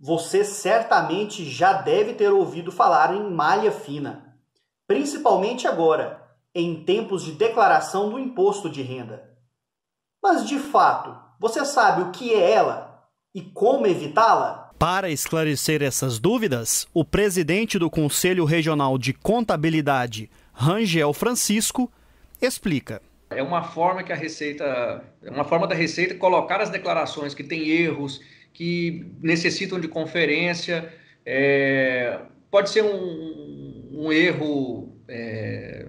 você certamente já deve ter ouvido falar em malha fina, principalmente agora, em tempos de declaração do imposto de renda. Mas de fato, você sabe o que é ela e como evitá-la? Para esclarecer essas dúvidas, o presidente do Conselho Regional de Contabilidade, Rangel Francisco, explica. É uma forma que a Receita, é uma forma da Receita colocar as declarações que têm erros, que necessitam de conferência. É, pode ser um, um erro é,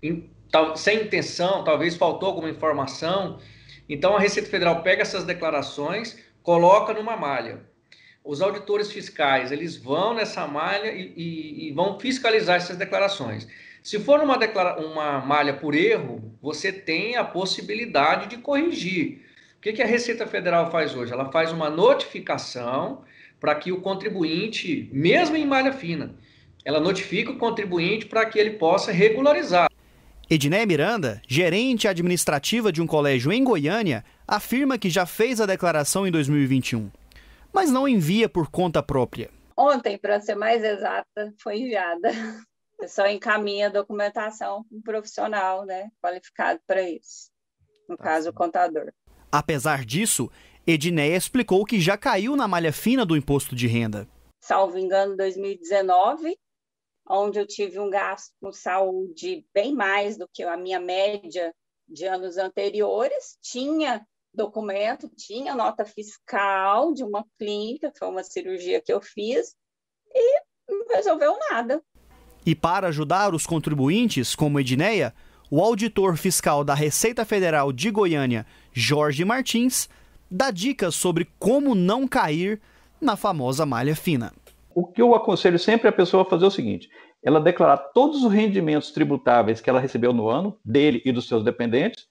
in, tal, sem intenção, talvez faltou alguma informação. Então, a Receita Federal pega essas declarações, coloca numa malha. Os auditores fiscais, eles vão nessa malha e, e, e vão fiscalizar essas declarações. Se for uma, declara uma malha por erro, você tem a possibilidade de corrigir que, que a Receita Federal faz hoje? Ela faz uma notificação para que o contribuinte, mesmo em malha fina, ela notifica o contribuinte para que ele possa regularizar. Edné Miranda, gerente administrativa de um colégio em Goiânia, afirma que já fez a declaração em 2021, mas não envia por conta própria. Ontem, para ser mais exata, foi enviada. Eu só encaminha a documentação para um profissional né, qualificado para isso, no tá caso, sim. o contador. Apesar disso, Edneia explicou que já caiu na malha fina do imposto de renda. Salvo engano, 2019, onde eu tive um gasto com saúde bem mais do que a minha média de anos anteriores, tinha documento, tinha nota fiscal de uma clínica, foi uma cirurgia que eu fiz, e não resolveu nada. E para ajudar os contribuintes, como Edneia, o auditor fiscal da Receita Federal de Goiânia, Jorge Martins, dá dicas sobre como não cair na famosa malha fina. O que eu aconselho sempre a pessoa a fazer é o seguinte: ela declarar todos os rendimentos tributáveis que ela recebeu no ano, dele e dos seus dependentes,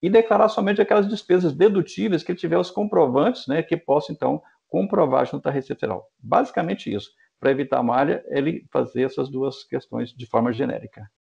e declarar somente aquelas despesas dedutíveis que ele tiver os comprovantes, né, que possa então comprovar junto à Receita Federal. Basicamente isso. Para evitar a malha, ele fazer essas duas questões de forma genérica.